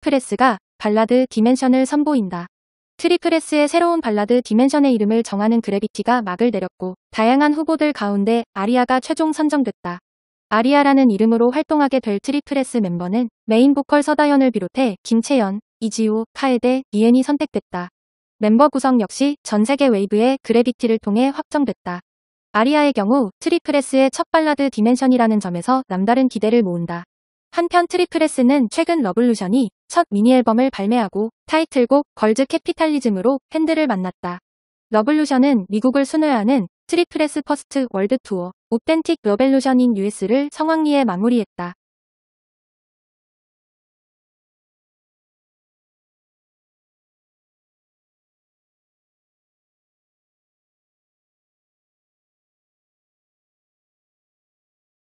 트리프레스가 발라드 디멘션을 선보인다. 트리프레스의 새로운 발라드 디멘션의 이름을 정하는 그래비티가 막을 내렸고 다양한 후보들 가운데 아리아가 최종 선정됐다. 아리아라는 이름으로 활동하게 될 트리프레스 멤버는 메인 보컬 서다연을 비롯해 김채연, 이지우, 카에데, 이엔이 선택됐다. 멤버 구성 역시 전 세계 웨이브의 그래비티를 통해 확정됐다. 아리아의 경우 트리프레스의 첫 발라드 디멘션이라는 점에서 남다른 기대를 모은다. 한편 트리프레스는 최근 러블루션이 첫 미니앨범을 발매하고 타이틀곡 걸즈 캐피탈리즘으로 팬들을 만났다. 러블루션은 미국을 순회하는 트리플레 퍼스트 월드 투어 오펜틱 러벨루션인 US를 성황리에 마무리했다.